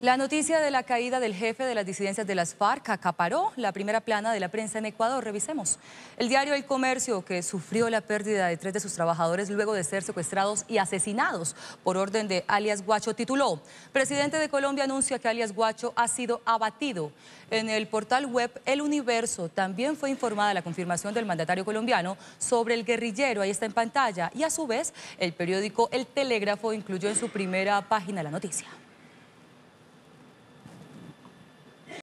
La noticia de la caída del jefe de las disidencias de las FARC acaparó la primera plana de la prensa en Ecuador. Revisemos. El diario El Comercio, que sufrió la pérdida de tres de sus trabajadores luego de ser secuestrados y asesinados por orden de alias Guacho, tituló, Presidente de Colombia anuncia que alias Guacho ha sido abatido. En el portal web El Universo también fue informada la confirmación del mandatario colombiano sobre el guerrillero, ahí está en pantalla, y a su vez el periódico El Telégrafo incluyó en su primera página la noticia.